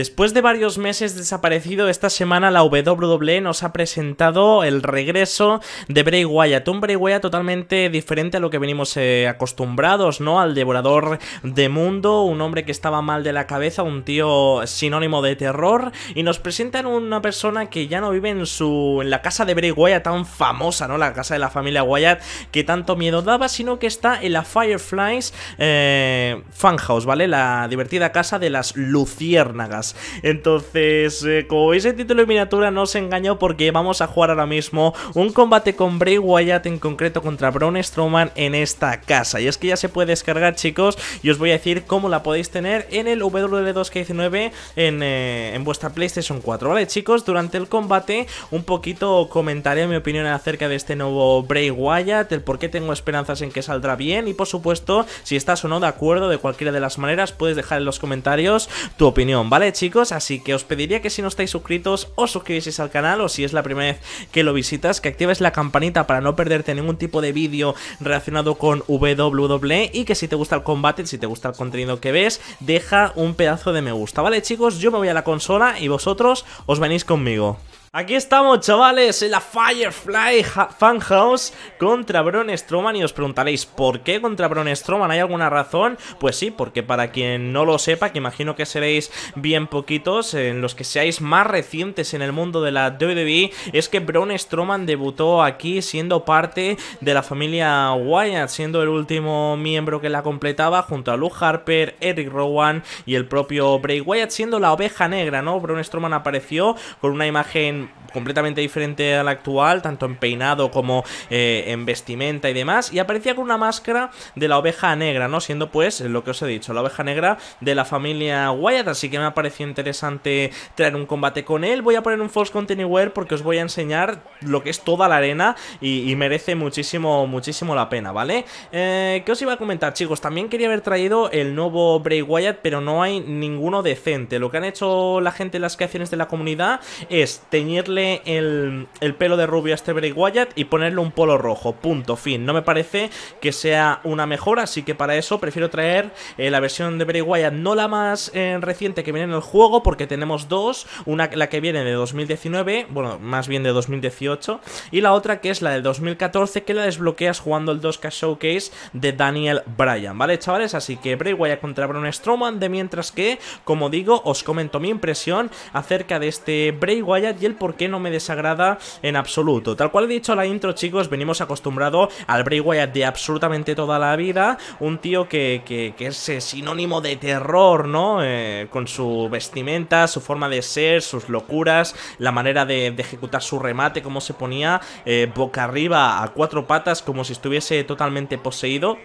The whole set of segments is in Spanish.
Después de varios meses desaparecido, esta semana la WWE nos ha presentado el regreso de Bray Wyatt. Un Bray Wyatt totalmente diferente a lo que venimos eh, acostumbrados, ¿no? Al devorador de mundo, un hombre que estaba mal de la cabeza, un tío sinónimo de terror. Y nos presentan una persona que ya no vive en su. en la casa de Bray Wyatt tan famosa, ¿no? La casa de la familia Wyatt que tanto miedo daba, sino que está en la Fireflies eh, Funhouse, ¿vale? La divertida casa de las luciérnagas. Entonces, eh, como veis el título de miniatura no os engaño porque vamos a jugar ahora mismo un combate con Bray Wyatt en concreto contra Braun Strowman en esta casa. Y es que ya se puede descargar, chicos, y os voy a decir cómo la podéis tener en el WL2K19 eh, en vuestra PlayStation 4, ¿vale, chicos? Durante el combate, un poquito comentaré mi opinión acerca de este nuevo Bray Wyatt, el por qué tengo esperanzas en que saldrá bien y, por supuesto, si estás o no de acuerdo de cualquiera de las maneras, puedes dejar en los comentarios tu opinión, ¿vale? chicos, así que os pediría que si no estáis suscritos os suscribís al canal o si es la primera vez que lo visitas, que actives la campanita para no perderte ningún tipo de vídeo relacionado con WWE y que si te gusta el combate, si te gusta el contenido que ves, deja un pedazo de me gusta, ¿vale chicos? Yo me voy a la consola y vosotros os venís conmigo. Aquí estamos, chavales, en la Firefly House contra Bron Strowman. Y os preguntaréis, ¿por qué contra Bron Strowman? ¿Hay alguna razón? Pues sí, porque para quien no lo sepa, que imagino que seréis bien poquitos, en los que seáis más recientes en el mundo de la WWE, es que Bron Strowman debutó aquí siendo parte de la familia Wyatt, siendo el último miembro que la completaba, junto a Luke Harper, Eric Rowan y el propio Bray Wyatt, siendo la oveja negra, ¿no? Bron Strowman apareció con una imagen completamente diferente a la actual, tanto en peinado como eh, en vestimenta y demás, y aparecía con una máscara de la oveja negra, ¿no? Siendo pues lo que os he dicho, la oveja negra de la familia Wyatt, así que me ha parecido interesante traer un combate con él. Voy a poner un False Continue porque os voy a enseñar lo que es toda la arena y, merece muchísimo, muchísimo la pena, ¿vale? Eh, ¿Qué os iba a comentar, chicos? También quería haber traído el nuevo Bray Wyatt, pero no hay ninguno decente. Lo que han hecho la gente en las creaciones de la comunidad es teñirle el, pelo de rubio a este Bray Wyatt y ponerle un polo rojo, punto, fin. No me parece que sea una mejora, así que para eso prefiero traer eh, la versión de Bray Wyatt, no la más eh, reciente que viene en el juego, porque tenemos dos, una la que viene de 2019, bueno, más bien de 2018, y la otra que es la del 2014, que la desbloqueas jugando el 2K Showcase de Daniel Bryan, ¿vale, chavales? Así que Bray Wyatt contra Braun Strowman, de mientras que, como digo, os comento mi impresión acerca de este Bray Wyatt y el por qué no me desagrada en absoluto. Tal cual he dicho la intro, chicos, venimos acostumbrados al Bray Wyatt de absolutamente toda la vida, un tío que, que, es eh, sinónimo de terror, ¿no? Eh, con su vestimenta, su forma de ser, sus locuras, la manera de, ejecutar su remate, cómo se ponía eh, boca arriba a cuatro patas como si estuviese totalmente poseído.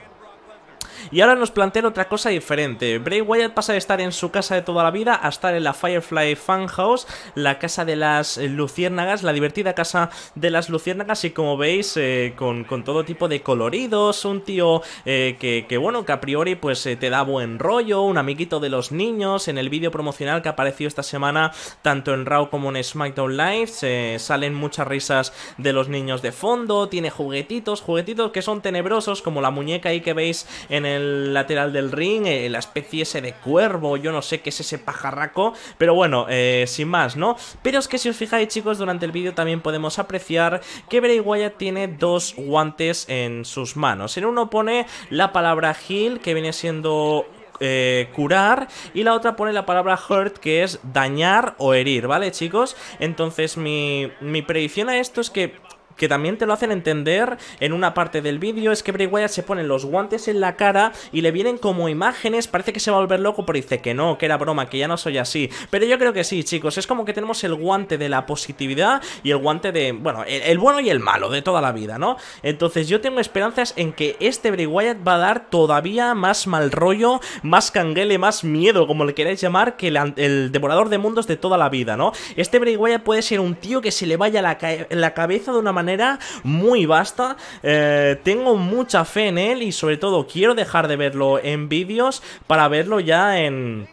Y ahora nos plantea otra cosa diferente. Bray Wyatt pasa de estar en su casa de toda la vida a estar en la Firefly Funhouse, la casa de las eh, luciérnagas, la divertida casa de las luciérnagas y como veis eh, con, todo tipo de coloridos, un tío eh, que, bueno, que a priori pues te da buen rollo, un amiguito de los niños, en el vídeo promocional que apareció esta semana tanto en Raw como en SmackDown Live, salen muchas risas de los niños de fondo, tiene juguetitos, juguetitos que son tenebrosos como la muñeca ahí que veis en el el lateral del ring, eh, la especie ese de cuervo, yo no sé qué es ese pajarraco, pero bueno, eh, sin más, ¿no? Pero es que si os fijáis, chicos, durante el vídeo también podemos apreciar que Bray tiene dos guantes en sus manos. En uno pone la palabra heal, que viene siendo eh, curar y la otra pone la palabra hurt que es dañar o herir, ¿vale chicos? Entonces mi, mi predicción a esto es que que también te lo hacen entender en una parte del vídeo es que Bray Wyatt se pone los guantes en la cara y le vienen como imágenes, parece que se va a volver loco, pero dice que no, que era broma, que ya no soy así. Pero yo creo que sí, chicos, es como que tenemos el guante de la positividad y el guante de, bueno, el, bueno y el malo de toda la vida, ¿no? Entonces yo tengo esperanzas en que este Bray Wyatt va a dar todavía más mal rollo, más canguele, más miedo, como le queráis llamar, que el, devorador de mundos de toda la vida, ¿no? Este Bray Wyatt puede ser un tío que se le vaya la, la cabeza de una manera manera muy vasta. Eh, tengo mucha fe en él y sobre todo quiero dejar de verlo en vídeos para verlo ya en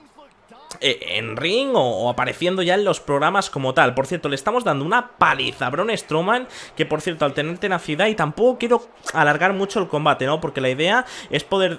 eh, en ring o, apareciendo ya en los programas como tal. Por cierto, le estamos dando una paliza a Braun Strowman, que por cierto, al tener tenacidad y tampoco quiero alargar mucho el combate, ¿no? Porque la idea es poder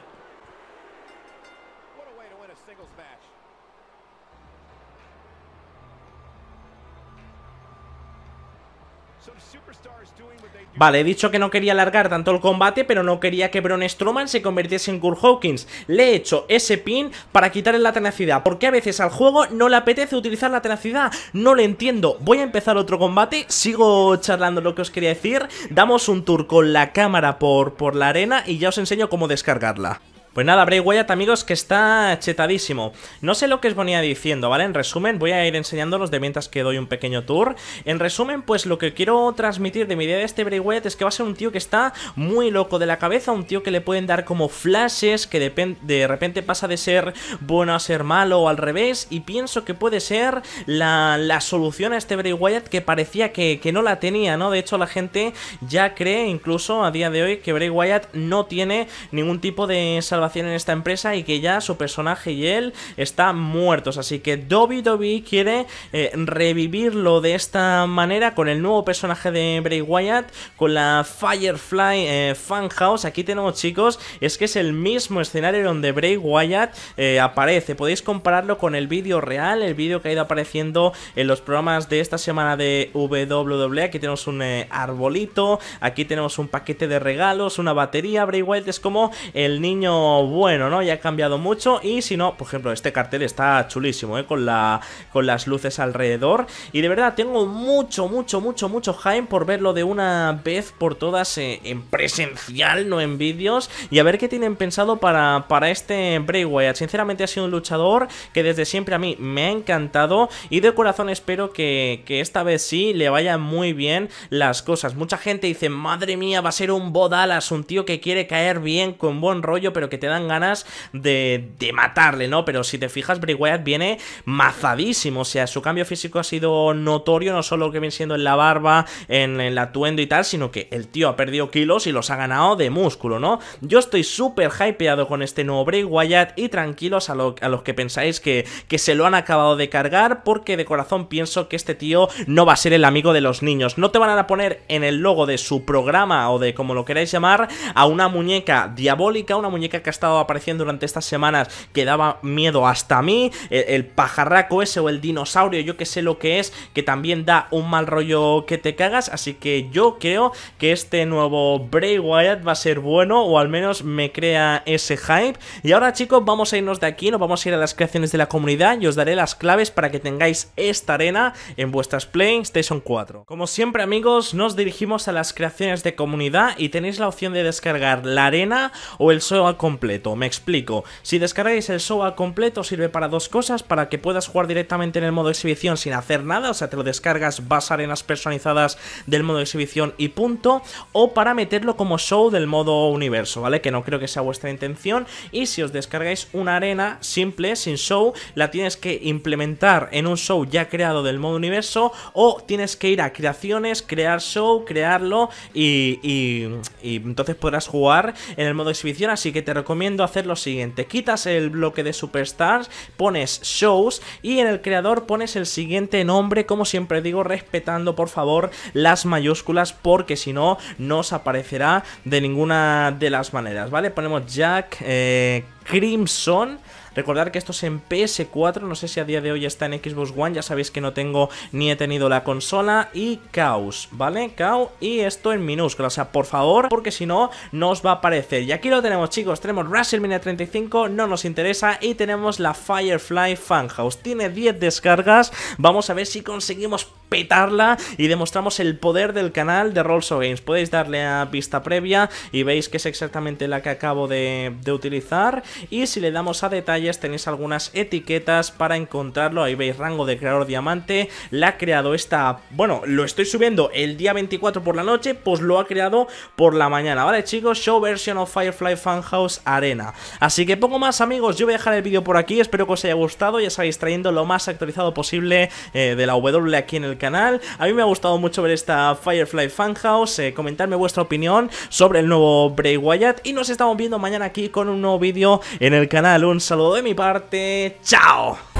Vale, he dicho que no quería alargar tanto el combate, pero no quería que Bron Strowman se convirtiese en Kurt Hawkins. Le he hecho ese pin para quitarle la tenacidad, porque a veces al juego no le apetece utilizar la tenacidad. No lo entiendo. Voy a empezar otro combate, sigo charlando lo que os quería decir. Damos un tour con la cámara por, por la arena y ya os enseño cómo descargarla. Pues nada, Bray Wyatt, amigos, que está chetadísimo. No sé lo que os venía diciendo, ¿vale? En resumen, voy a ir enseñándolos de mientras que doy un pequeño tour. En resumen, pues lo que quiero transmitir de mi idea de este Bray Wyatt es que va a ser un tío que está muy loco de la cabeza, un tío que le pueden dar como flashes, que de, repente pasa de ser bueno a ser malo o al revés, y pienso que puede ser la, solución a este Bray Wyatt que parecía que, no la tenía, ¿no? De hecho, la gente ya cree, incluso a día de hoy, que Bray Wyatt no tiene ningún tipo de salvación Haciendo en esta empresa y que ya su personaje y él están muertos. Así que WWE quiere eh, revivirlo de esta manera con el nuevo personaje de Bray Wyatt, con la Firefly eh, Funhouse. Aquí tenemos, chicos, es que es el mismo escenario donde Bray Wyatt eh, aparece. Podéis compararlo con el vídeo real, el vídeo que ha ido apareciendo en los programas de esta semana de WWE. Aquí tenemos un arbolito, aquí tenemos un paquete de regalos, una batería. Bray Wyatt es como el niño bueno, ¿no? Ya ha cambiado mucho y si no, por ejemplo, este cartel está chulísimo, ¿eh? Con, la, con las luces alrededor y de verdad tengo mucho, mucho, mucho, mucho jaime por verlo de una vez por todas eh, en presencial, no en vídeos y a ver qué tienen pensado para, para este Bray Wyatt. Sinceramente ha sido un luchador que desde siempre a mí me ha encantado y de corazón espero que, que esta vez sí le vayan muy bien las cosas. Mucha gente dice, madre mía, va a ser un Bodalas, un tío que quiere caer bien con buen rollo, pero que te dan ganas de, matarle, ¿no? Pero si te fijas, Bray Wyatt viene mazadísimo, o sea, su cambio físico ha sido notorio, no solo que viene siendo en la barba, en, el atuendo y tal, sino que el tío ha perdido kilos y los ha ganado de músculo, ¿no? Yo estoy súper hypeado con este nuevo Bray Wyatt y tranquilos a, a los que pensáis que, que se lo han acabado de cargar, porque de corazón pienso que este tío no va a ser el amigo de los niños. No te van a poner en el logo de su programa o de como lo queráis llamar a una muñeca diabólica, una muñeca que estado apareciendo durante estas semanas que daba miedo hasta a mí, e, el, pajarraco ese o el dinosaurio, yo que sé lo que es, que también da un mal rollo que te cagas, así que yo creo que este nuevo Bray Wyatt va a ser bueno, o al menos me crea ese hype. Y ahora chicos, vamos a irnos de aquí, nos vamos a ir a las creaciones de la comunidad y os daré las claves para que tengáis esta arena en vuestras PlayStation 4. Como siempre amigos, nos dirigimos a las creaciones de comunidad y tenéis la opción de descargar la arena o el solo completo me explico. Si descargáis el show al completo sirve para dos cosas, para que puedas jugar directamente en el modo exhibición sin hacer nada, o sea, te lo descargas, vas a arenas personalizadas del modo exhibición y punto, o para meterlo como show del modo universo, ¿vale? Que no creo que sea vuestra intención, y si os descargáis una arena simple, sin show, la tienes que implementar en un show ya creado del modo universo, o tienes que ir a creaciones, crear show, crearlo, y, y, y entonces podrás jugar en el modo exhibición, así que te recomiendo recomiendo hacer lo siguiente. Quitas el bloque de superstars, pones shows y en el creador pones el siguiente nombre, como siempre digo, respetando por favor las mayúsculas porque si no, no aparecerá de ninguna de las maneras, ¿vale? Ponemos Jack, eh, Crimson... Recordad que esto es en PS4, no sé si a día de hoy está en Xbox One, ya sabéis que no tengo ni he tenido la consola. Y Caos, ¿vale? Caos y esto en minúscula, o sea, por favor, porque si no, no os va a aparecer. Y aquí lo tenemos, chicos, tenemos Russell Mini 35, no nos interesa, y tenemos la Firefly Funhouse. Tiene 10 descargas, vamos a ver si conseguimos petarla y demostramos el poder del canal de of Games. Podéis darle a vista previa y veis que es exactamente la que acabo de, utilizar. Y si le damos a detalles tenéis algunas etiquetas para encontrarlo. Ahí veis rango de creador diamante. La ha creado esta... Bueno, lo estoy subiendo el día 24 por la noche, pues lo ha creado por la mañana. Vale chicos, show version of Firefly Funhouse Arena. Así que pongo más amigos, yo voy a dejar el vídeo por aquí. Espero que os haya gustado. Ya sabéis, trayendo lo más actualizado posible eh, de la W aquí en el canal canal. A mí me ha gustado mucho ver esta Firefly Fanhouse. Eh, comentarme vuestra opinión sobre el nuevo Bray Wyatt y nos estamos viendo mañana aquí con un nuevo vídeo en el canal. Un saludo de mi parte, ¡chao!